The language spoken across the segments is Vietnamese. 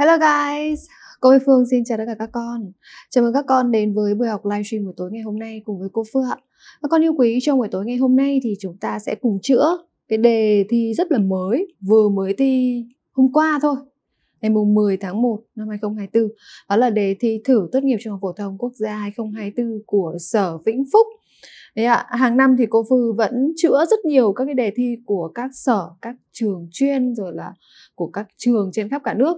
Hello guys, cô Huy Phương xin chào tất cả các con Chào mừng các con đến với buổi học livestream buổi tối ngày hôm nay cùng với cô Phượng Các con yêu quý, trong buổi tối ngày hôm nay thì chúng ta sẽ cùng chữa cái đề thi rất là mới, vừa mới thi hôm qua thôi ngày mùng 10 tháng 1 năm 2024 đó là đề thi thử tốt nghiệp trung học phổ thông quốc gia 2024 của Sở Vĩnh Phúc Đấy ạ, hàng năm thì cô Phương vẫn chữa rất nhiều các cái đề thi của các sở, các trường chuyên rồi là của các trường trên khắp cả nước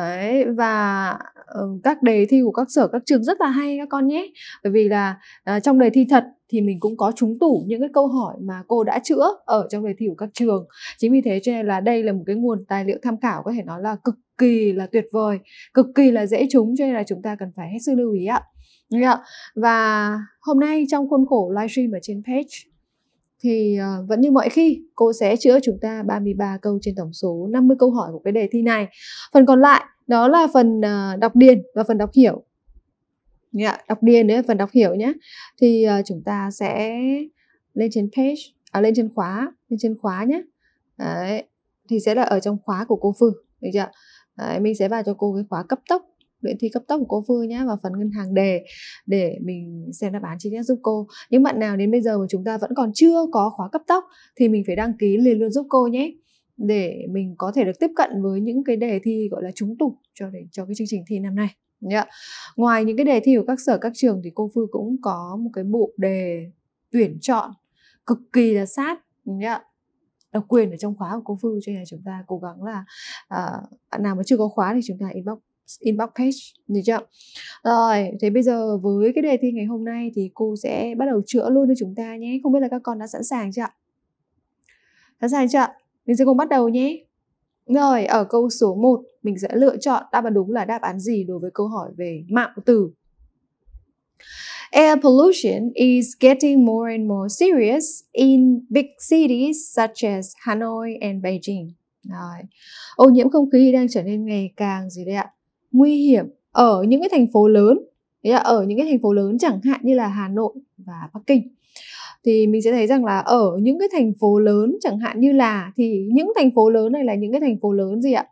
đấy và ờ, các đề thi của các sở các trường rất là hay các con nhé bởi vì là uh, trong đề thi thật thì mình cũng có trúng tủ những cái câu hỏi mà cô đã chữa ở trong đề thi của các trường chính vì thế cho nên là đây là một cái nguồn tài liệu tham khảo có thể nói là cực kỳ là tuyệt vời cực kỳ là dễ trúng cho nên là chúng ta cần phải hết sức lưu ý ạ và hôm nay trong khuôn khổ livestream ở trên page thì uh, vẫn như mọi khi cô sẽ chữa chúng ta 33 câu trên tổng số 50 câu hỏi của cái đề thi này. Phần còn lại đó là phần uh, đọc điền và phần đọc hiểu. Yeah, dạ, đọc điền đấy phần đọc hiểu nhé. Thì uh, chúng ta sẽ lên trên page à lên trên khóa, lên trên khóa nhé. Đấy, thì sẽ là ở trong khóa của cô Phương, được chưa? Đấy, mình sẽ vào cho cô cái khóa cấp tốc luyện thi cấp tốc của cô Phương nhé vào phần ngân hàng đề để mình xem đáp án chi tiết giúp cô. Những bạn nào đến bây giờ mà chúng ta vẫn còn chưa có khóa cấp tốc thì mình phải đăng ký liền luôn giúp cô nhé để mình có thể được tiếp cận với những cái đề thi gọi là trúng tục cho để cho cái chương trình thi năm nay. Yeah. Ngoài những cái đề thi của các sở các trường thì cô Phương cũng có một cái bộ đề tuyển chọn cực kỳ là sát yeah độc quyền ở trong khóa của cô Phương cho nên là chúng ta cố gắng là à, bạn nào mà chưa có khóa thì chúng ta inbox inbox page được chưa rồi thế bây giờ với cái đề thi ngày hôm nay thì cô sẽ bắt đầu chữa luôn cho chúng ta nhé không biết là các con đã sẵn sàng chưa sẵn sàng chưa mình sẽ cùng bắt đầu nhé rồi ở câu số 1 mình sẽ lựa chọn đáp án đúng là đáp án gì đối với câu hỏi về mạo từ Air pollution is getting more and more serious in big cities such as Hanoi and Beijing. Rồi. Ô nhiễm không khí đang trở nên ngày càng gì đấy ạ? nguy hiểm ở những cái thành phố lớn đấy là ở những cái thành phố lớn chẳng hạn như là Hà Nội và Bắc Kinh thì mình sẽ thấy rằng là ở những cái thành phố lớn chẳng hạn như là thì những thành phố lớn này là những cái thành phố lớn gì ạ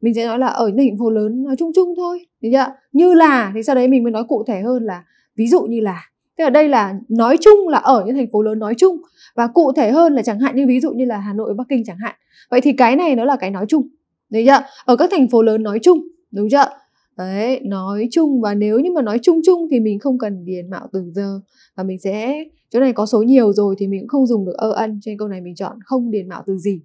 mình sẽ nói là ở những thành phố lớn nói chung chung thôi đấy chưa như là thì sau đấy mình mới nói cụ thể hơn là ví dụ như là tức là đây là nói chung là ở những thành phố lớn nói chung và cụ thể hơn là chẳng hạn như ví dụ như là Hà Nội Bắc Kinh chẳng hạn vậy thì cái này nó là cái nói chung đấy chưa ở các thành phố lớn nói chung đúng chưa đấy nói chung và nếu như mà nói chung chung thì mình không cần điền mạo từ giờ và mình sẽ chỗ này có số nhiều rồi thì mình cũng không dùng được ơ ân trên câu này mình chọn không điền mạo từ gì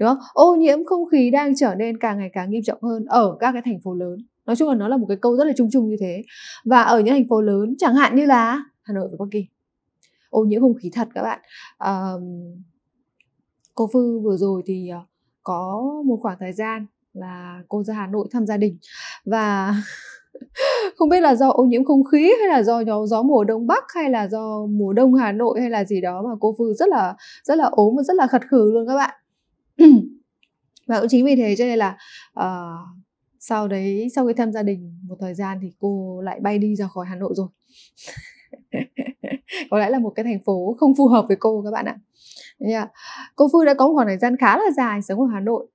đúng không ô nhiễm không khí đang trở nên càng ngày càng nghiêm trọng hơn ở các cái thành phố lớn nói chung là nó là một cái câu rất là chung chung như thế và ở những thành phố lớn chẳng hạn như là hà nội và bắc kinh ô nhiễm không khí thật các bạn à, cô phư vừa rồi thì ờ, có một khoảng thời gian là cô ra Hà Nội thăm gia đình và không biết là do ô nhiễm không khí hay là do gió, mùa đông bắc hay là do mùa đông Hà Nội hay là gì đó mà cô Phương rất là rất là ốm và rất là khật khử luôn các bạn và cũng chính vì thế cho nên là uh, sau đấy sau khi thăm gia đình một thời gian thì cô lại bay đi ra khỏi Hà Nội rồi có lẽ là một cái thành phố không phù hợp với cô các bạn ạ yeah. cô Phương đã có một khoảng thời gian khá là dài sống ở Hà Nội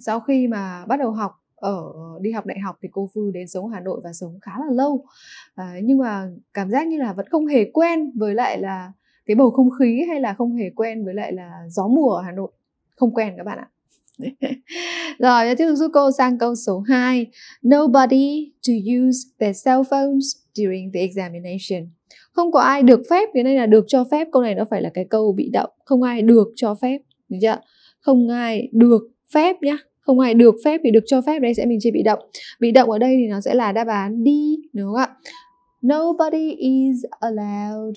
sau khi mà bắt đầu học ở ờ, đi học đại học thì cô Vư đến sống Hà Nội và sống khá là lâu à, nhưng mà cảm giác như là vẫn không hề quen với lại là cái bầu không khí hay là không hề quen với lại là gió mùa ở Hà Nội không quen các bạn ạ Rồi, tiếp tục giúp cô sang câu số 2 Nobody to use their cell phones during the examination Không có ai được phép, cái này là được cho phép Câu này nó phải là cái câu bị động Không ai được cho phép, được chưa? Không ai được phép nhá không ai được phép thì được cho phép đây sẽ mình chia bị động bị động ở đây thì nó sẽ là đáp án đi đúng không ạ nobody is allowed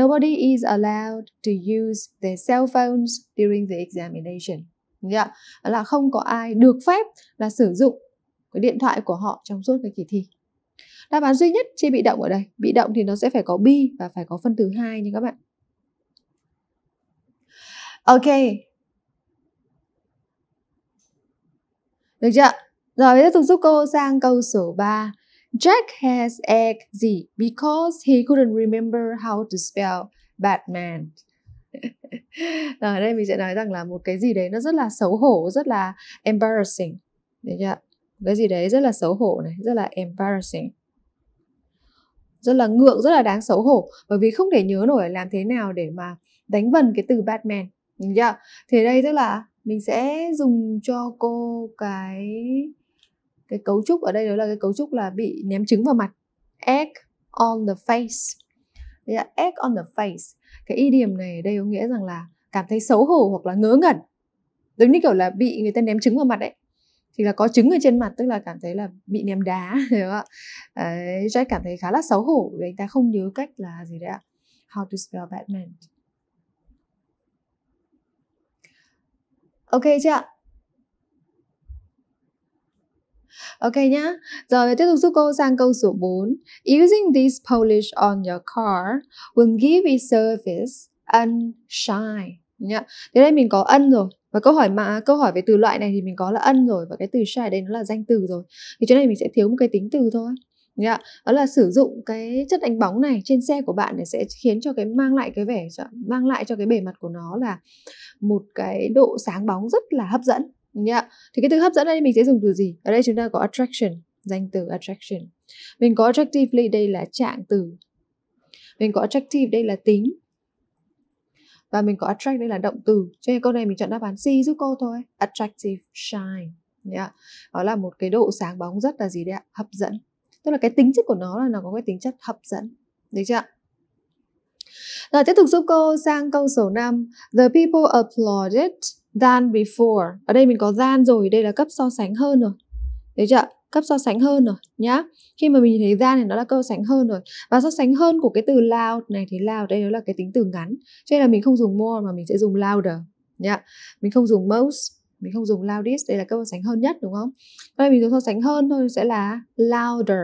nobody is allowed to use their cell phones during the examination yeah. là không có ai được phép là sử dụng cái điện thoại của họ trong suốt cái kỳ thi đáp án duy nhất chia bị động ở đây bị động thì nó sẽ phải có be và phải có phân từ hai nha các bạn ok Được chưa? Rồi tiếp tục giúp cô sang câu số 3. Jack has egg gì because he couldn't remember how to spell Batman. Rồi ở đây mình sẽ nói rằng là một cái gì đấy nó rất là xấu hổ, rất là embarrassing. Được chưa? Cái gì đấy rất là xấu hổ này, rất là embarrassing rất là ngượng rất là đáng xấu hổ bởi vì không thể nhớ nổi làm thế nào để mà đánh vần cái từ Batman được chưa? Thì đây tức là mình sẽ dùng cho cô cái cái cấu trúc ở đây đó là cái cấu trúc là bị ném trứng vào mặt egg on the face yeah egg on the face cái idiom này ở đây có nghĩa rằng là cảm thấy xấu hổ hoặc là ngớ ngẩn giống như kiểu là bị người ta ném trứng vào mặt đấy thì là có trứng ở trên mặt tức là cảm thấy là bị ném đá đúng không ạ Jack cảm thấy khá là xấu hổ vì anh ta không nhớ cách là gì đấy ạ how to spell Batman Ok chưa ạ? Ok nhá. Rồi tiếp tục giúp cô sang câu số 4. Using this polish on your car will give it service shine. Nhá. Thế đây mình có ân rồi. Và câu hỏi mà câu hỏi về từ loại này thì mình có là ân rồi và cái từ shine đây nó là danh từ rồi. Thì chỗ này mình sẽ thiếu một cái tính từ thôi. Yeah. đó là sử dụng cái chất đánh bóng này trên xe của bạn để sẽ khiến cho cái mang lại cái vẻ mang lại cho cái bề mặt của nó là một cái độ sáng bóng rất là hấp dẫn nhá. thì cái từ hấp dẫn đây mình sẽ dùng từ gì ở đây chúng ta có attraction danh từ attraction mình có attractively đây là trạng từ mình có attractive đây là tính và mình có attract đây là động từ cho nên câu này mình chọn đáp án C giúp cô thôi attractive shine nhá. đó là một cái độ sáng bóng rất là gì đấy ạ hấp dẫn tức là cái tính chất của nó là nó có cái tính chất hấp dẫn được chưa rồi tiếp tục giúp cô sang câu số 5. The people applauded than before. Ở đây mình có than rồi, đây là cấp so sánh hơn rồi. Đấy chưa? cấp so sánh hơn rồi nhá khi mà mình thấy ra này nó là câu sánh hơn rồi và so sánh hơn của cái từ loud này thì loud đây nó là cái tính từ ngắn cho nên là mình không dùng more mà mình sẽ dùng louder nhá mình không dùng most mình không dùng loudest đây là câu so sánh hơn nhất đúng không đây mình dùng so sánh hơn thôi sẽ là louder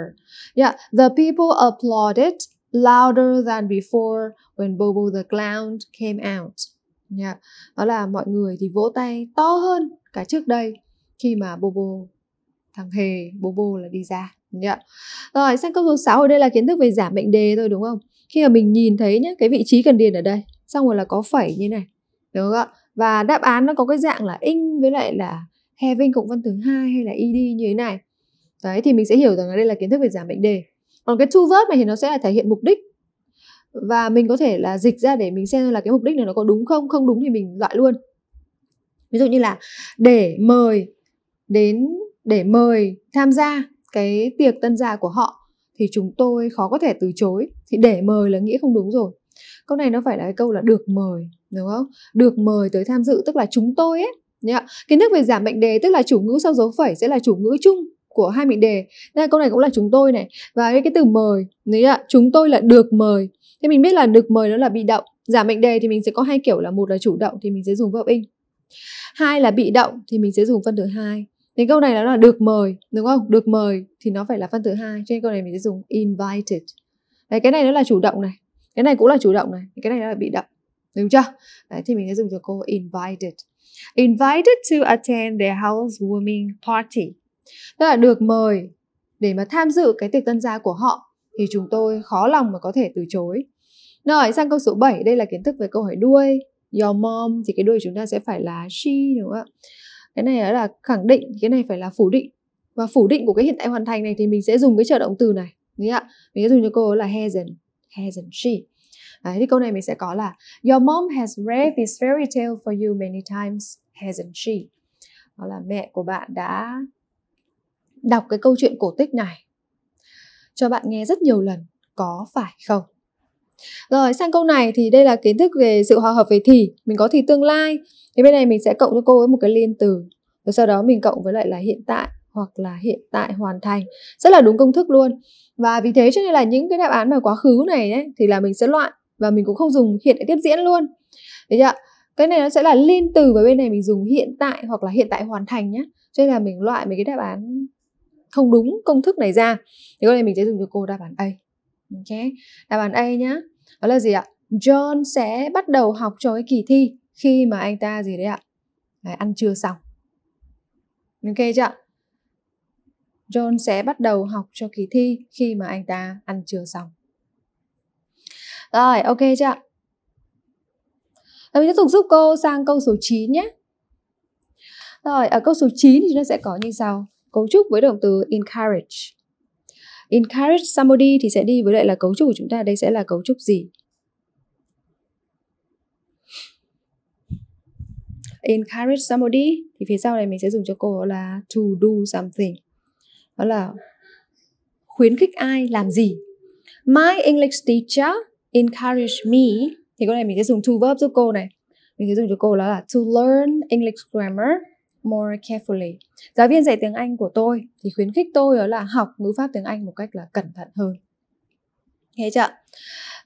nhá dạ, the people applauded louder than before when Bobo the Clown came out. Yeah. Đó là mọi người thì vỗ tay to hơn cả trước đây khi mà Bobo thằng hề Bobo là đi ra. Yeah. Rồi sang câu số 6 ở đây là kiến thức về giảm mệnh đề thôi đúng không? Khi mà mình nhìn thấy nhé, cái vị trí cần điền ở đây, xong rồi là có phẩy như này. Đúng không ạ? Và đáp án nó có cái dạng là in với lại là having cộng văn thứ hai hay là ed như thế này. Đấy thì mình sẽ hiểu rằng là đây là kiến thức về giảm mệnh đề còn cái to verb này thì nó sẽ là thể hiện mục đích và mình có thể là dịch ra để mình xem là cái mục đích này nó có đúng không không đúng thì mình loại luôn ví dụ như là để mời đến để mời tham gia cái tiệc tân gia của họ thì chúng tôi khó có thể từ chối thì để mời là nghĩa không đúng rồi câu này nó phải là cái câu là được mời đúng không được mời tới tham dự tức là chúng tôi ấy Nhá. cái nước về giảm mệnh đề tức là chủ ngữ sau dấu phẩy sẽ là chủ ngữ chung của hai mệnh đề nên là câu này cũng là chúng tôi này và cái từ mời đấy ạ chúng tôi là được mời thế mình biết là được mời nó là bị động Giả mệnh đề thì mình sẽ có hai kiểu là một là chủ động thì mình sẽ dùng verb hợp in hai là bị động thì mình sẽ dùng phân thứ hai Nên câu này nó là được mời, đúng không? Được mời thì nó phải là phân thứ hai. Cho nên câu này mình sẽ dùng invited. Đấy, cái này nó là chủ động này. Cái này cũng là chủ động này. Cái này nó là bị động. Đúng chưa? Đấy, thì mình sẽ dùng cho cô invited. Invited to attend their housewarming party tức là được mời để mà tham dự cái tiệc tân gia của họ thì chúng tôi khó lòng mà có thể từ chối rồi sang câu số 7 đây là kiến thức về câu hỏi đuôi your mom thì cái đuôi chúng ta sẽ phải là she đúng không ạ cái này là khẳng định cái này phải là phủ định và phủ định của cái hiện tại hoàn thành này thì mình sẽ dùng cái trợ động từ này đúng không ạ mình sẽ dùng cho cô là hasn't hasn't she Đấy, thì câu này mình sẽ có là Your mom has read this fairy tale for you many times, hasn't she? Đó là mẹ của bạn đã đọc cái câu chuyện cổ tích này cho bạn nghe rất nhiều lần có phải không rồi sang câu này thì đây là kiến thức về sự hòa hợp về thì mình có thì tương lai thì bên này mình sẽ cộng cho cô với một cái liên từ rồi sau đó mình cộng với lại là hiện tại hoặc là hiện tại hoàn thành rất là đúng công thức luôn và vì thế cho nên là những cái đáp án mà quá khứ này ấy, thì là mình sẽ loại và mình cũng không dùng hiện tại tiếp diễn luôn đấy chưa cái này nó sẽ là liên từ và bên này mình dùng hiện tại hoặc là hiện tại hoàn thành nhé cho nên là mình loại mấy cái đáp án không đúng công thức này ra thì có này mình sẽ dùng cho cô đáp án A ok đáp án A nhá đó là gì ạ John sẽ bắt đầu học cho cái kỳ thi khi mà anh ta gì đấy ạ đấy, ăn trưa xong ok chưa John sẽ bắt đầu học cho kỳ thi khi mà anh ta ăn trưa xong rồi ok chưa ạ mình tiếp tục giúp cô sang câu số 9 nhé rồi ở câu số 9 thì nó sẽ có như sau cấu trúc với động từ encourage encourage somebody thì sẽ đi với lại là cấu trúc của chúng ta đây sẽ là cấu trúc gì encourage somebody thì phía sau này mình sẽ dùng cho cô là to do something đó là khuyến khích ai làm gì my english teacher encourage me thì câu này mình sẽ dùng to verb giúp cô này mình sẽ dùng cho cô đó là to learn english grammar more carefully. Giáo viên dạy tiếng Anh của tôi thì khuyến khích tôi đó là học ngữ pháp tiếng Anh một cách là cẩn thận hơn. Thế chưa?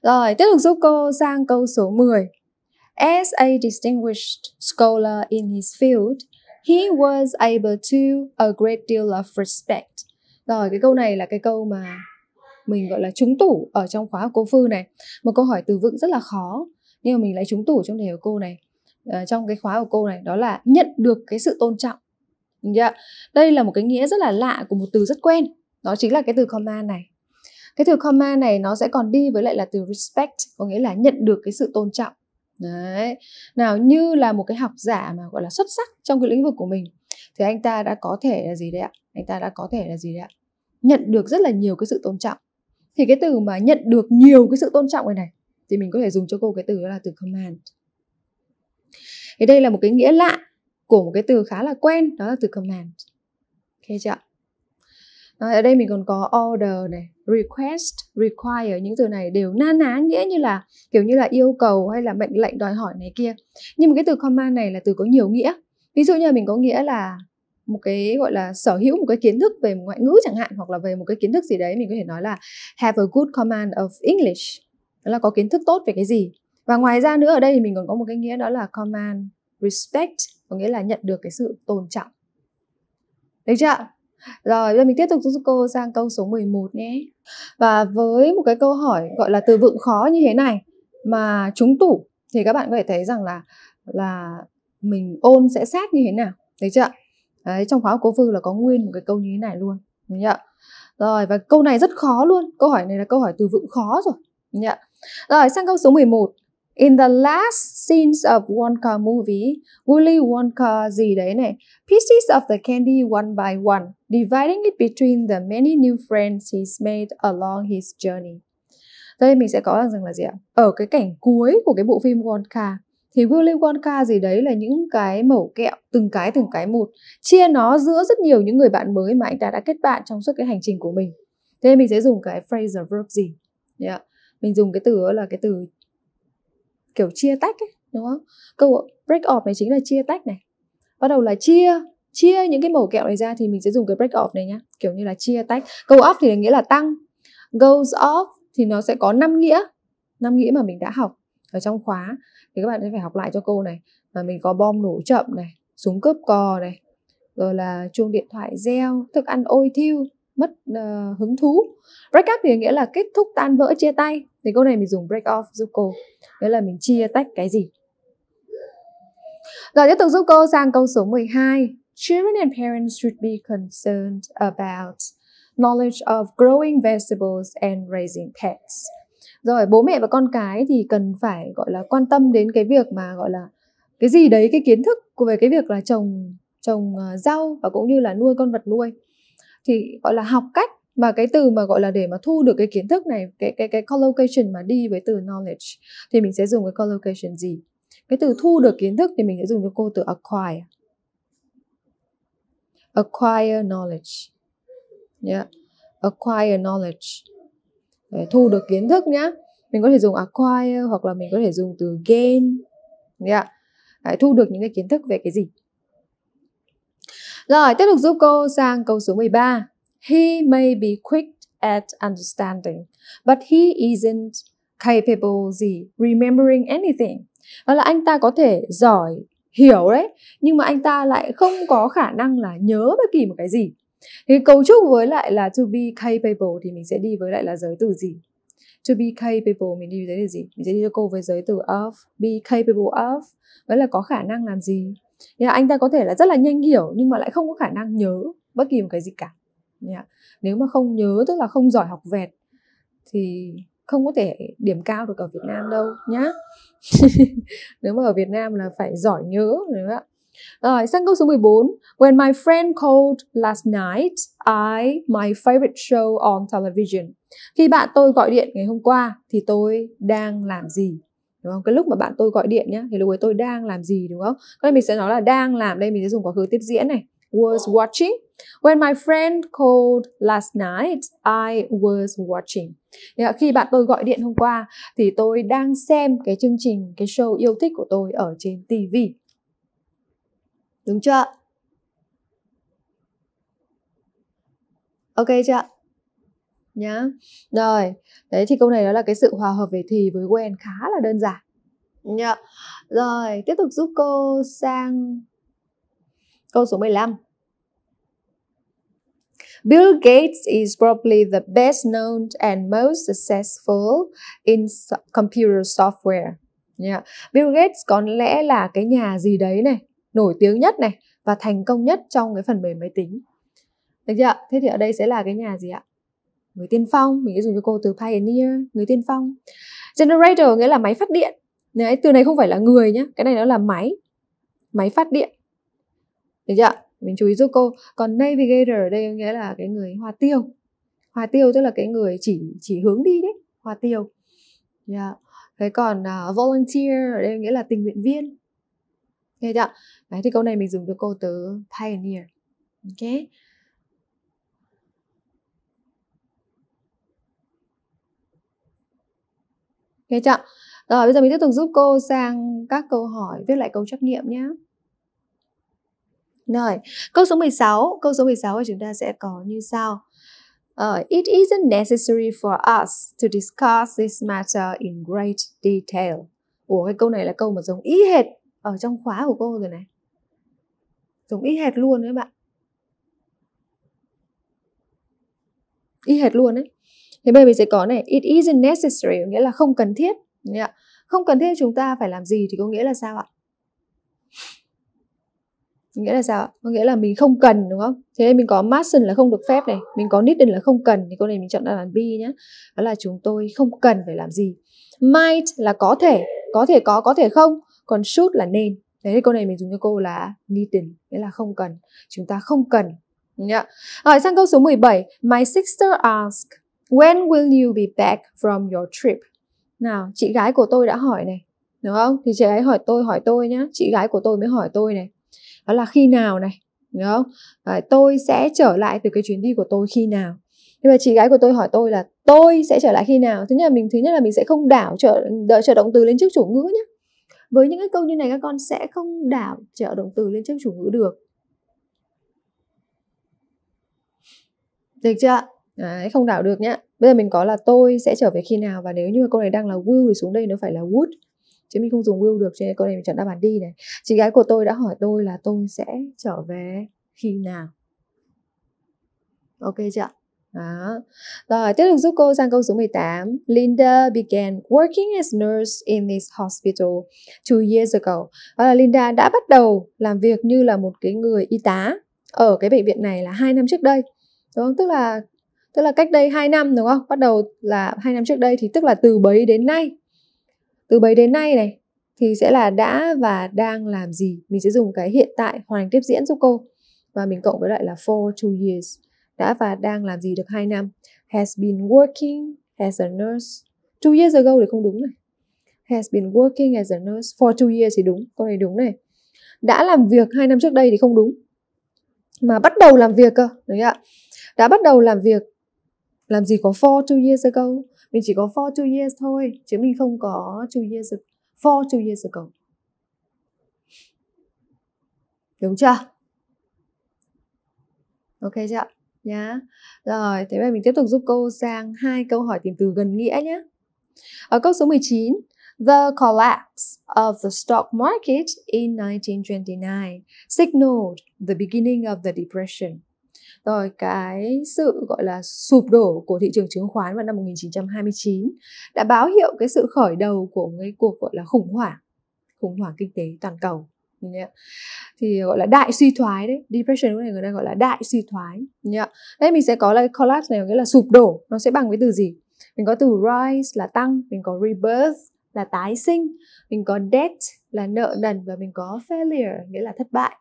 Rồi, tiếp tục giúp cô sang câu số 10. As a distinguished scholar in his field, he was able to a great deal of respect. Rồi, cái câu này là cái câu mà mình gọi là trúng tủ ở trong khóa của cô Phư này. Một câu hỏi từ vựng rất là khó, nhưng mà mình lại trúng tủ trong đề của cô này Ờ, trong cái khóa của cô này đó là nhận được cái sự tôn trọng yeah. đây là một cái nghĩa rất là lạ của một từ rất quen đó chính là cái từ command này cái từ command này nó sẽ còn đi với lại là từ respect có nghĩa là nhận được cái sự tôn trọng đấy nào như là một cái học giả mà gọi là xuất sắc trong cái lĩnh vực của mình thì anh ta đã có thể là gì đấy ạ anh ta đã có thể là gì đấy ạ nhận được rất là nhiều cái sự tôn trọng thì cái từ mà nhận được nhiều cái sự tôn trọng này này thì mình có thể dùng cho cô cái từ đó là từ command thì đây là một cái nghĩa lạ của một cái từ khá là quen, đó là từ command. Ok chưa Rồi, ở đây mình còn có order này, request, require, những từ này đều na ná nghĩa như là kiểu như là yêu cầu hay là mệnh lệnh đòi hỏi này kia. Nhưng mà cái từ command này là từ có nhiều nghĩa. Ví dụ như là mình có nghĩa là một cái gọi là sở hữu một cái kiến thức về ngoại ngữ chẳng hạn hoặc là về một cái kiến thức gì đấy mình có thể nói là have a good command of English đó là có kiến thức tốt về cái gì và ngoài ra nữa ở đây thì mình còn có một cái nghĩa đó là command respect có nghĩa là nhận được cái sự tôn trọng được chưa rồi bây giờ mình tiếp tục giúp cô sang câu số 11 nhé và với một cái câu hỏi gọi là từ vựng khó như thế này mà chúng tủ thì các bạn có thể thấy rằng là là mình ôn sẽ sát như thế nào được chưa Đấy, trong khóa cố vư là có nguyên một cái câu như thế này luôn đúng chưa rồi và câu này rất khó luôn câu hỏi này là câu hỏi từ vựng khó rồi đúng chưa rồi sang câu số 11 In the last scenes of Wonka movie, Willy Wonka gì đấy này, pieces of the candy one by one, dividing it between the many new friends he's made along his journey. Đây mình sẽ có rằng là gì ạ? Ở cái cảnh cuối của cái bộ phim Wonka, thì Willy Wonka gì đấy là những cái mẩu kẹo từng cái từng cái một chia nó giữa rất nhiều những người bạn mới mà anh ta đã kết bạn trong suốt cái hành trình của mình thế mình sẽ dùng cái phrasal verb gì yeah. Dạ. mình dùng cái từ là cái từ kiểu chia tách ấy, đúng không câu break off này chính là chia tách này bắt đầu là chia chia những cái mẩu kẹo này ra thì mình sẽ dùng cái break off này nhá kiểu như là chia tách go off thì nghĩa là tăng goes off thì nó sẽ có năm nghĩa năm nghĩa mà mình đã học ở trong khóa thì các bạn sẽ phải học lại cho cô này mà mình có bom nổ chậm này súng cướp cò này rồi là chuông điện thoại reo thức ăn ôi thiêu mất uh, hứng thú break up thì nghĩa là kết thúc tan vỡ chia tay thì câu này mình dùng break off giúp cô nghĩa là mình chia tách cái gì rồi tiếp tục giúp cô sang câu số 12 Children and parents should be concerned about knowledge of growing vegetables and raising pets rồi bố mẹ và con cái thì cần phải gọi là quan tâm đến cái việc mà gọi là cái gì đấy cái kiến thức về cái việc là trồng trồng ờ, rau và cũng như là nuôi con vật nuôi thì gọi là học cách mà cái từ mà gọi là để mà thu được cái kiến thức này cái cái cái collocation mà đi với từ knowledge thì mình sẽ dùng cái collocation gì cái từ thu được kiến thức thì mình sẽ dùng cho cô từ acquire acquire knowledge yeah. acquire knowledge để thu được kiến thức nhá mình có thể dùng acquire hoặc là mình có thể dùng từ gain yeah. Đấy, thu được những cái kiến thức về cái gì rồi tiếp tục giúp cô sang câu số 13 He may be quick at understanding, but he isn't capable of remembering anything. Đó là anh ta có thể giỏi hiểu đấy, nhưng mà anh ta lại không có khả năng là nhớ bất kỳ một cái gì. Thì cấu trúc với lại là to be capable thì mình sẽ đi với lại là giới từ gì? To be capable mình đi với giới từ gì? Mình sẽ đi cho cô với giới từ of, be capable of, với là có khả năng làm gì? Thì anh ta có thể là rất là nhanh hiểu nhưng mà lại không có khả năng nhớ bất kỳ một cái gì cả yeah. nếu mà không nhớ tức là không giỏi học vẹt thì không có thể điểm cao được ở Việt Nam đâu nhá nếu mà ở Việt Nam là phải giỏi nhớ nữa Rồi, sang câu số 14. When my friend called last night, I my favorite show on television. Khi bạn tôi gọi điện ngày hôm qua thì tôi đang làm gì? Đúng không? Cái lúc mà bạn tôi gọi điện nhá thì lúc ấy tôi đang làm gì đúng không? Cái mình sẽ nói là đang làm đây mình sẽ dùng quá khứ tiếp diễn này. Was watching When my friend called last night, I was watching. Khi bạn tôi gọi điện hôm qua thì tôi đang xem cái chương trình, cái show yêu thích của tôi ở trên TV. Đúng chưa? Ok chưa Nhá. Rồi, đấy thì câu này đó là cái sự hòa hợp về thì với when khá là đơn giản. Nhá. Rồi, tiếp tục giúp cô sang câu số 15. Bill Gates is probably the best known and most successful in computer software. Yeah. Bill Gates có lẽ là cái nhà gì đấy này, nổi tiếng nhất này và thành công nhất trong cái phần mềm máy tính. Được chưa? Thế thì ở đây sẽ là cái nhà gì ạ? Người tiên phong, mình sẽ dùng cho cô từ pioneer, người tiên phong. Generator nghĩa là máy phát điện. Đấy, từ này không phải là người nhé, cái này nó là máy. Máy phát điện. Được chưa? mình chú ý giúp cô còn navigator ở đây nghĩa là cái người hòa tiêu hòa tiêu tức là cái người chỉ chỉ hướng đi đấy hòa tiêu yeah. thế còn uh, volunteer ở đây nghĩa là tình nguyện viên nghe chưa đấy thì câu này mình dùng cho cô tớ pioneer ok Nghe chưa? Rồi bây giờ mình tiếp tục giúp cô sang các câu hỏi viết lại câu trắc nghiệm nhé rồi câu số 16 câu số 16 của chúng ta sẽ có như sau Uh, it isn't necessary for us to discuss this matter in great detail. Ủa cái câu này là câu mà giống y hệt ở trong khóa của cô rồi này. Giống y hệt luôn đấy bạn. Y hệt luôn đấy. Thế bây giờ sẽ có này, it isn't necessary, nghĩa là không cần thiết. Không cần thiết chúng ta phải làm gì thì có nghĩa là sao ạ? nghĩa là sao có nghĩa là mình không cần đúng không thế nên mình có mustn't là không được phép này mình có needn't là không cần thì câu này mình chọn đáp án B nhé đó là chúng tôi không cần phải làm gì might là có thể có thể có có thể không còn should là nên thế thì câu này mình dùng cho cô là needn't nghĩa là không cần chúng ta không cần Yeah. Rồi sang câu số 17 My sister asked When will you be back from your trip? Nào, chị gái của tôi đã hỏi này Đúng không? Thì chị ấy hỏi tôi, hỏi tôi nhá Chị gái của tôi mới hỏi tôi này đó là khi nào này đúng không Đấy, tôi sẽ trở lại từ cái chuyến đi của tôi khi nào nhưng mà chị gái của tôi hỏi tôi là tôi sẽ trở lại khi nào thứ nhất là mình thứ nhất là mình sẽ không đảo trở đợi trở động từ lên trước chủ ngữ nhé với những cái câu như này các con sẽ không đảo trở động từ lên trước chủ ngữ được được chưa Đấy, không đảo được nhá bây giờ mình có là tôi sẽ trở về khi nào và nếu như mà câu này đang là will thì xuống đây nó phải là would chứ mình không dùng will được cho nên con này mình chọn đáp án đi này chị gái của tôi đã hỏi tôi là tôi sẽ trở về khi nào ok chưa đó. Rồi, tiếp tục giúp cô sang câu số 18. Linda began working as nurse in this hospital two years ago. Đó là Linda đã bắt đầu làm việc như là một cái người y tá ở cái bệnh viện này là hai năm trước đây. Đúng không? Tức là tức là cách đây 2 năm đúng không? Bắt đầu là hai năm trước đây thì tức là từ bấy đến nay từ bấy đến nay này thì sẽ là đã và đang làm gì mình sẽ dùng cái hiện tại hoàn hành tiếp diễn giúp cô và mình cộng với lại là for two years đã và đang làm gì được 2 năm has been working as a nurse two years ago thì không đúng này has been working as a nurse for two years thì đúng câu này đúng này đã làm việc hai năm trước đây thì không đúng mà bắt đầu làm việc cơ đấy ạ đã bắt đầu làm việc làm gì có for two years ago mình chỉ có for two years thôi chứ mình không có two years ago. for two years ago đúng chưa ok chưa nhá yeah. rồi thế bây mình tiếp tục giúp cô sang hai câu hỏi tìm từ gần nghĩa nhé ở câu số 19 The collapse of the stock market in 1929 signaled the beginning of the depression rồi cái sự gọi là sụp đổ của thị trường chứng khoán vào năm 1929 đã báo hiệu cái sự khởi đầu của cái cuộc gọi là khủng hoảng khủng hoảng kinh tế toàn cầu thì gọi là đại suy thoái đấy depression này người ta gọi là đại suy thoái đấy mình sẽ có là collapse này nghĩa là sụp đổ nó sẽ bằng với từ gì mình có từ rise là tăng mình có rebirth là tái sinh mình có debt là nợ nần và mình có failure nghĩa là thất bại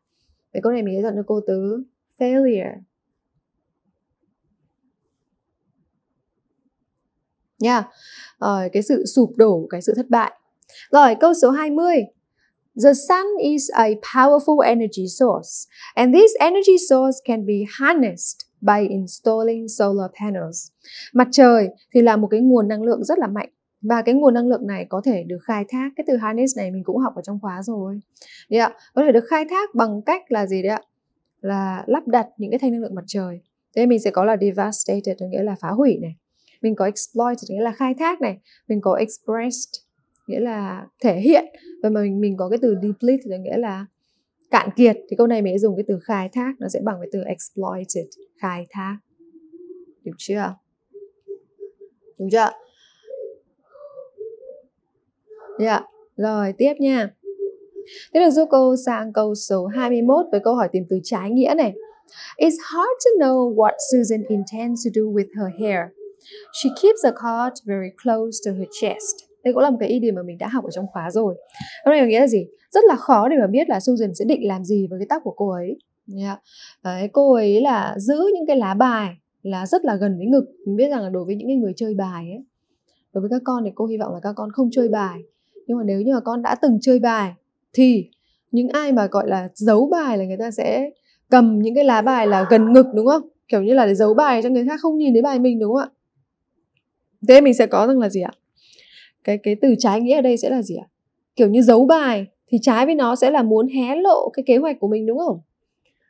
vậy câu này mình sẽ dọn cho cô từ failure nha. Rồi cái sự sụp đổ, cái sự thất bại. Rồi câu số 20. The sun is a powerful energy source and this energy source can be harnessed by installing solar panels. Mặt trời thì là một cái nguồn năng lượng rất là mạnh và cái nguồn năng lượng này có thể được khai thác cái từ harness này mình cũng học ở trong khóa rồi yeah. có thể được khai thác bằng cách là gì đấy ạ là lắp đặt những cái thanh năng lượng mặt trời thế mình sẽ có là devastated nghĩa là phá hủy này mình có exploit nghĩa là khai thác này mình có expressed nghĩa là thể hiện và mà mình mình có cái từ deplete thì nghĩa là cạn kiệt thì câu này mình sẽ dùng cái từ khai thác nó sẽ bằng với từ exploited khai thác được chưa đúng chưa yeah. Dạ. rồi tiếp nha Thế được giúp cô sang câu số 21 với câu hỏi tìm từ trái nghĩa này. It's hard to know what Susan intends to do with her hair. She keeps the card very close to her chest. Đây cũng là một cái idiom mà mình đã học ở trong khóa rồi. Ở đây có nghĩa là gì? Rất là khó để mà biết là Susan sẽ định làm gì với cái tóc của cô ấy. Yeah. Đấy, cô ấy là giữ những cái lá bài là rất là gần với ngực. Mình biết rằng là đối với những người chơi bài ấy, đối với các con thì cô hy vọng là các con không chơi bài. Nhưng mà nếu như mà con đã từng chơi bài thì những ai mà gọi là giấu bài là người ta sẽ cầm những cái lá bài là gần ngực đúng không? Kiểu như là để giấu bài cho người khác không nhìn thấy bài mình đúng không ạ? thế mình sẽ có rằng là gì ạ cái cái từ trái nghĩa ở đây sẽ là gì ạ kiểu như giấu bài thì trái với nó sẽ là muốn hé lộ cái kế hoạch của mình đúng không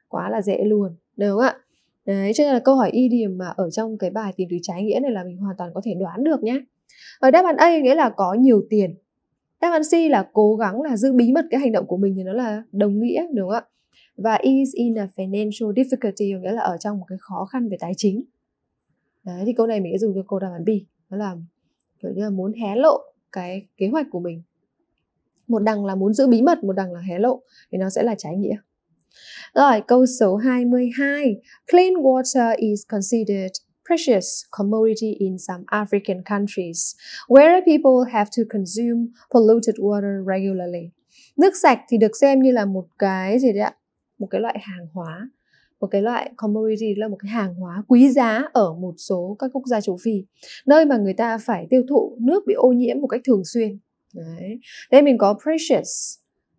quá là dễ luôn đúng không ạ đấy cho nên là câu hỏi y điểm mà ở trong cái bài tìm từ trái nghĩa này là mình hoàn toàn có thể đoán được nhé ở đáp án A nghĩa là có nhiều tiền đáp án C là cố gắng là giữ bí mật cái hành động của mình thì nó là đồng nghĩa đúng không ạ và is in a financial difficulty nghĩa là ở trong một cái khó khăn về tài chính đấy thì câu này mình sẽ dùng cho câu đáp án B đó là kiểu như là muốn hé lộ cái kế hoạch của mình một đằng là muốn giữ bí mật một đằng là hé lộ thì nó sẽ là trái nghĩa rồi câu số 22 clean water is considered precious commodity in some African countries where people have to consume polluted water regularly. Nước sạch thì được xem như là một cái gì đấy ạ, một cái loại hàng hóa một cái loại commodity là một cái hàng hóa quý giá ở một số các quốc gia châu Phi nơi mà người ta phải tiêu thụ nước bị ô nhiễm một cách thường xuyên đấy đây mình có precious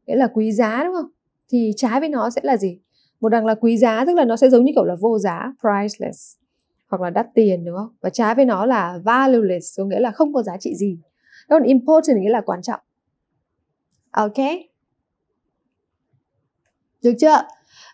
nghĩa là quý giá đúng không thì trái với nó sẽ là gì một đằng là quý giá tức là nó sẽ giống như kiểu là vô giá priceless hoặc là đắt tiền đúng không và trái với nó là valueless có nghĩa là không có giá trị gì còn important nghĩa là quan trọng ok được chưa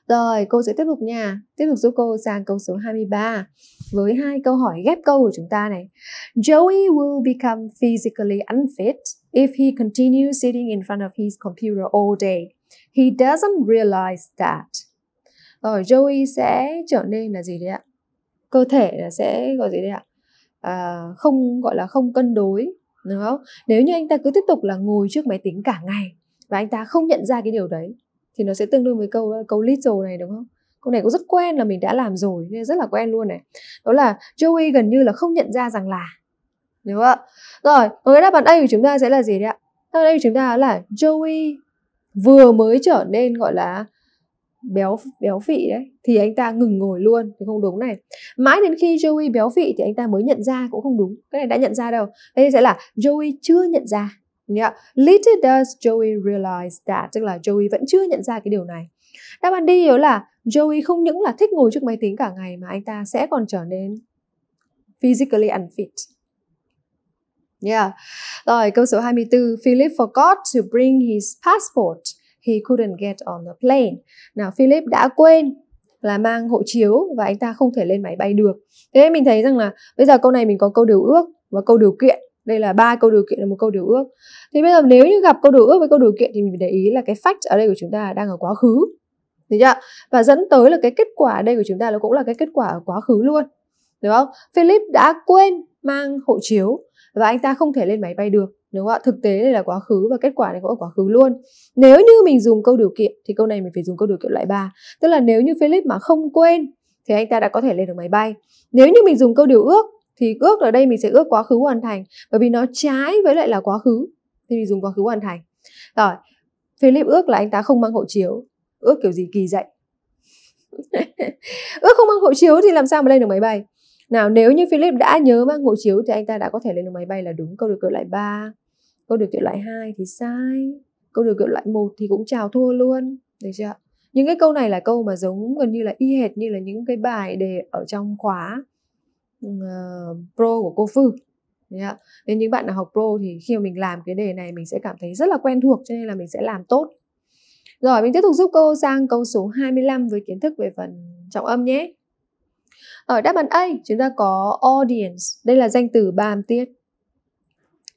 rồi, cô sẽ tiếp tục nha. Tiếp tục giúp cô sang câu số 23 với hai câu hỏi ghép câu của chúng ta này. Joey will become physically unfit if he continues sitting in front of his computer all day. He doesn't realize that. Rồi, Joey sẽ trở nên là gì đấy ạ? Cơ thể là sẽ gọi gì đấy ạ? À, không gọi là không cân đối đúng không? Nếu như anh ta cứ tiếp tục là ngồi trước máy tính cả ngày và anh ta không nhận ra cái điều đấy thì nó sẽ tương đương với câu câu little này đúng không câu này cũng rất quen là mình đã làm rồi nên rất là quen luôn này đó là Joey gần như là không nhận ra rằng là đúng không ạ rồi cái đáp án A của chúng ta sẽ là gì đấy ạ đáp án A của chúng ta là Joey vừa mới trở nên gọi là béo béo vị đấy thì anh ta ngừng ngồi luôn thì không đúng này mãi đến khi Joey béo vị thì anh ta mới nhận ra cũng không đúng cái này đã nhận ra đâu đây sẽ là Joey chưa nhận ra Yeah. Little does Joey realize that Tức là Joey vẫn chưa nhận ra cái điều này Đáp án đi yếu là Joey không những là thích ngồi trước máy tính cả ngày Mà anh ta sẽ còn trở nên Physically unfit Yeah. Rồi câu số 24 Philip forgot to bring his passport He couldn't get on the plane Nào Philip đã quên là mang hộ chiếu và anh ta không thể lên máy bay được. Thế mình thấy rằng là bây giờ câu này mình có câu điều ước và câu điều kiện đây là ba câu điều kiện là một câu điều ước thì bây giờ nếu như gặp câu điều ước với câu điều kiện thì mình để ý là cái fact ở đây của chúng ta đang ở quá khứ được chưa và dẫn tới là cái kết quả ở đây của chúng ta nó cũng là cái kết quả ở quá khứ luôn đúng không Philip đã quên mang hộ chiếu và anh ta không thể lên máy bay được đúng không ạ thực tế đây là quá khứ và kết quả này cũng ở quá khứ luôn nếu như mình dùng câu điều kiện thì câu này mình phải dùng câu điều kiện loại 3 tức là nếu như Philip mà không quên thì anh ta đã có thể lên được máy bay nếu như mình dùng câu điều ước thì ước ở đây mình sẽ ước quá khứ hoàn thành bởi vì nó trái với lại là quá khứ thì mình dùng quá khứ hoàn thành rồi Philip ước là anh ta không mang hộ chiếu ước kiểu gì kỳ dạy ước không mang hộ chiếu thì làm sao mà lên được máy bay nào nếu như Philip đã nhớ mang hộ chiếu thì anh ta đã có thể lên được máy bay là đúng câu được kiện loại 3 câu được kiện loại 2 thì sai câu được kiện loại 1 thì cũng chào thua luôn được chưa những cái câu này là câu mà giống gần như là y hệt như là những cái bài đề ở trong khóa Ờ, pro của cô Phương yeah. nên những bạn nào học pro thì khi mà mình làm cái đề này mình sẽ cảm thấy rất là quen thuộc cho nên là mình sẽ làm tốt rồi mình tiếp tục giúp cô sang câu số 25 với kiến thức về phần trọng âm nhé ở đáp án A chúng ta có audience đây là danh từ ba âm tiết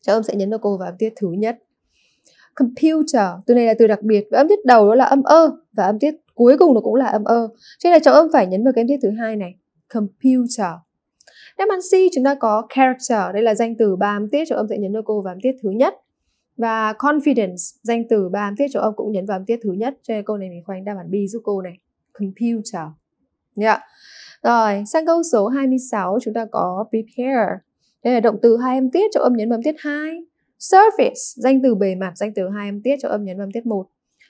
trọng âm sẽ nhấn vào cô vào âm tiết thứ nhất computer từ này là từ đặc biệt với âm tiết đầu đó là âm ơ và âm tiết cuối cùng nó cũng là âm ơ cho nên là trọng âm phải nhấn vào cái âm tiết thứ hai này computer đáp án C chúng ta có character đây là danh từ ba âm tiết cho âm dạy nhấn vào cô và âm tiết thứ nhất và confidence danh từ ba âm tiết cho âm cũng nhấn vào âm tiết thứ nhất cho nên câu này mình khoanh đáp án B giúp cô này computer yeah. rồi sang câu số 26 chúng ta có prepare đây là động từ hai âm tiết cho âm nhấn vào âm tiết hai surface danh từ bề mặt danh từ hai âm tiết cho âm nhấn vào âm tiết một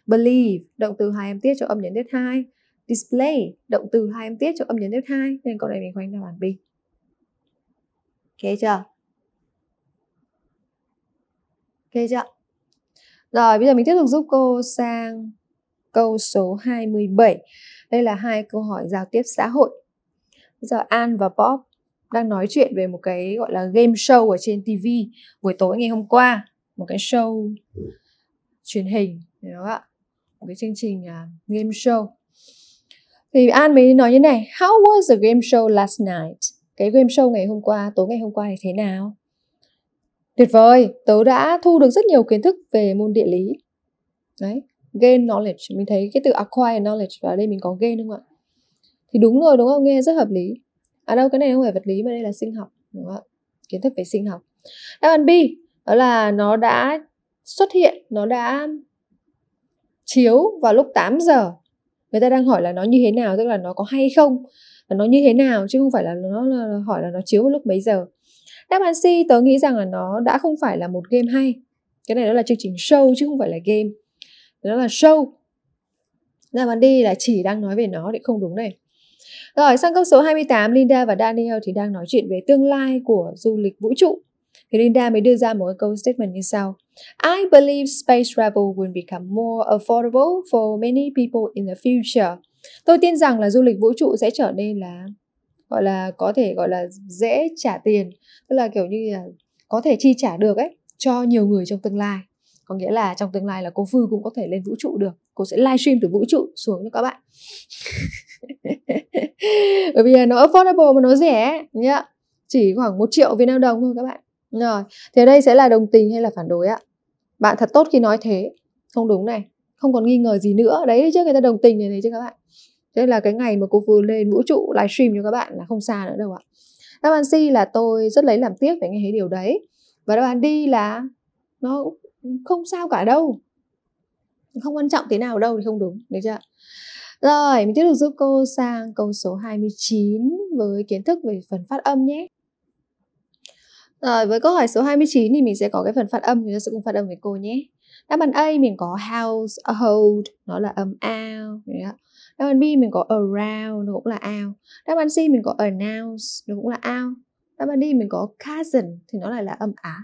believe động từ hai âm tiết cho âm nhấn tiết hai display động từ hai âm tiết cho âm nhấn tiết hai nên câu này mình khoanh đáp án B Kê chưa? Kê chưa? Rồi bây giờ mình tiếp tục giúp cô sang câu số 27. Đây là hai câu hỏi giao tiếp xã hội. Bây giờ An và Bob đang nói chuyện về một cái gọi là game show ở trên TV buổi tối ngày hôm qua, một cái show truyền hình đúng không ạ? Một cái chương trình à, game show. Thì An mới nói như này, how was the game show last night? cái game show ngày hôm qua tối ngày hôm qua thì thế nào tuyệt vời tớ đã thu được rất nhiều kiến thức về môn địa lý đấy gain knowledge mình thấy cái từ acquire knowledge và ở đây mình có gain đúng không ạ thì đúng rồi đúng không nghe rất hợp lý à đâu cái này không phải vật lý mà đây là sinh học đúng không ạ kiến thức về sinh học đáp án B đó là nó đã xuất hiện nó đã chiếu vào lúc 8 giờ người ta đang hỏi là nó như thế nào tức là nó có hay không là nó như thế nào chứ không phải là nó là hỏi là nó chiếu vào lúc mấy giờ đáp án C tớ nghĩ rằng là nó đã không phải là một game hay cái này nó là chương trình show chứ không phải là game nó là show đáp án D là chỉ đang nói về nó thì không đúng này rồi sang câu số 28 Linda và Daniel thì đang nói chuyện về tương lai của du lịch vũ trụ thì Linda mới đưa ra một câu statement như sau. I believe space travel will become more affordable for many people in the future tôi tin rằng là du lịch vũ trụ sẽ trở nên là gọi là có thể gọi là dễ trả tiền tức là kiểu như là có thể chi trả được ấy cho nhiều người trong tương lai có nghĩa là trong tương lai là cô Vư cũng có thể lên vũ trụ được cô sẽ livestream từ vũ trụ xuống cho các bạn bởi vì là nó affordable mà nó rẻ nhá chỉ khoảng một triệu Việt Nam đồng thôi các bạn rồi thế đây sẽ là đồng tình hay là phản đối ạ bạn thật tốt khi nói thế không đúng này không còn nghi ngờ gì nữa đấy chứ người ta đồng tình này đấy chứ các bạn thế là cái ngày mà cô vừa lên vũ trụ livestream cho các bạn là không xa nữa đâu ạ đáp án C là tôi rất lấy làm tiếc phải nghe thấy điều đấy và đáp án D là nó không sao cả đâu không quan trọng thế nào đâu thì không đúng được chưa rồi mình tiếp tục giúp cô sang câu số 29 với kiến thức về phần phát âm nhé rồi với câu hỏi số 29 thì mình sẽ có cái phần phát âm chúng ta sẽ cùng phát âm với cô nhé đáp án A mình có house a hold nó là âm ao đáp án B mình có around nó cũng là ao đáp án C mình có announce nó cũng là ao đáp án D mình có cousin thì nó lại là âm á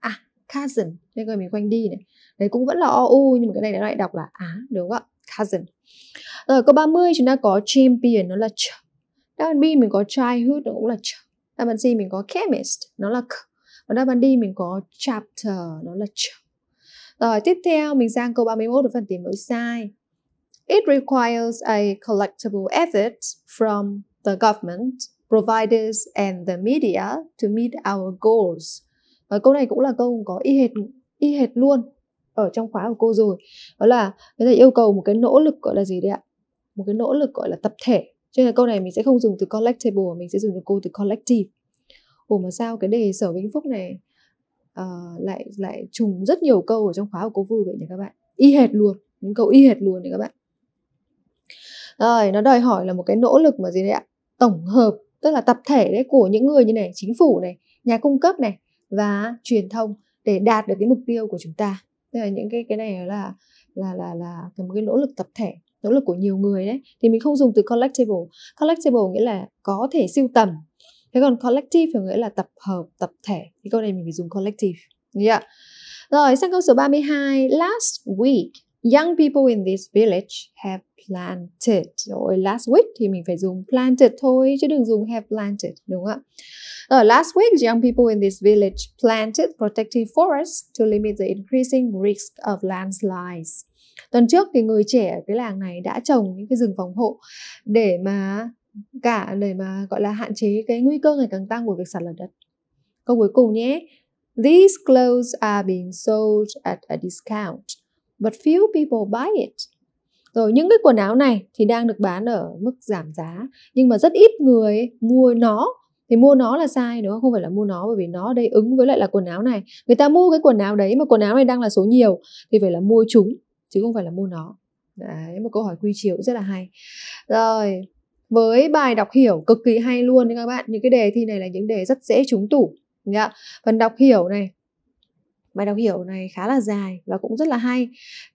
à cousin đây coi mình quanh đi này đấy cũng vẫn là OU nhưng mà cái này nó lại đọc là á đúng không ạ cousin rồi câu 30 chúng ta có champion nó là ch đáp án B mình có childhood nó cũng là ch đáp án C mình có chemist nó là k và đáp án D mình có chapter nó là ch rồi tiếp theo mình sang câu 31 với phần tìm lỗi sai. It requires a collectible effort from the government, providers and the media to meet our goals. Và câu này cũng là câu có y hệt y hệt luôn ở trong khóa của cô rồi. Đó là người ta yêu cầu một cái nỗ lực gọi là gì đấy ạ? Một cái nỗ lực gọi là tập thể. Cho nên là câu này mình sẽ không dùng từ collectible, mình sẽ dùng từ cô từ collective. Ủa mà sao cái đề sở Vĩnh Phúc này Ờ, lại lại trùng rất nhiều câu ở trong khóa của cô Vư vậy nhỉ các bạn y hệt luôn những câu y hệt luôn nhỉ các bạn rồi nó đòi hỏi là một cái nỗ lực mà gì đấy ạ tổng hợp tức là tập thể đấy của những người như này chính phủ này nhà cung cấp này và truyền thông để đạt được cái mục tiêu của chúng ta tức là những cái cái này là là là là một cái nỗ lực tập thể nỗ lực của nhiều người đấy thì mình không dùng từ collectible collectible nghĩa là có thể siêu tầm thế còn collective thì nghĩa là tập hợp tập thể thì câu này mình phải dùng collective yeah. rồi sang câu số 32 last week young people in this village have planted rồi last week thì mình phải dùng planted thôi chứ đừng dùng have planted đúng không ạ rồi last week young people in this village planted protective forests to limit the increasing risk of landslides tuần trước thì người trẻ ở cái làng này đã trồng những cái rừng phòng hộ để mà cả để mà gọi là hạn chế cái nguy cơ ngày càng tăng của việc sạt lở đất. Câu cuối cùng nhé. These clothes are being sold at a discount, but few people buy it. Rồi những cái quần áo này thì đang được bán ở mức giảm giá, nhưng mà rất ít người mua nó thì mua nó là sai đúng không? Không phải là mua nó bởi vì nó đây ứng với lại là quần áo này. Người ta mua cái quần áo đấy mà quần áo này đang là số nhiều thì phải là mua chúng chứ không phải là mua nó. Đấy, một câu hỏi quy chiếu rất là hay. Rồi, với bài đọc hiểu cực kỳ hay luôn các bạn những cái đề thi này là những đề rất dễ trúng tủ nhá phần đọc hiểu này bài đọc hiểu này khá là dài và cũng rất là hay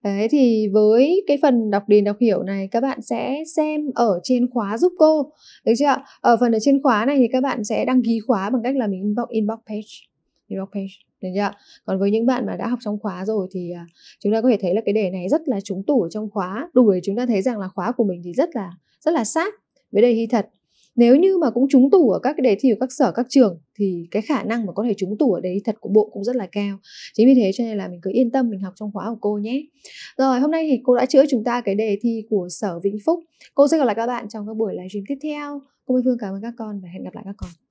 đấy thì với cái phần đọc điền đọc hiểu này các bạn sẽ xem ở trên khóa giúp cô được chưa ở phần ở trên khóa này thì các bạn sẽ đăng ký khóa bằng cách là mình inbox inbox page inbox page được chưa còn với những bạn mà đã học trong khóa rồi thì à, chúng ta có thể thấy là cái đề này rất là trúng tủ trong khóa đủ để chúng ta thấy rằng là khóa của mình thì rất là rất là sát với đề thi thật nếu như mà cũng trúng tủ ở các cái đề thi của các sở các trường thì cái khả năng mà có thể trúng tủ ở đề thi thật của bộ cũng rất là cao chính vì thế cho nên là mình cứ yên tâm mình học trong khóa của cô nhé rồi hôm nay thì cô đã chữa chúng ta cái đề thi của sở vĩnh phúc cô sẽ gặp lại các bạn trong các buổi livestream tiếp theo cô minh phương cảm ơn các con và hẹn gặp lại các con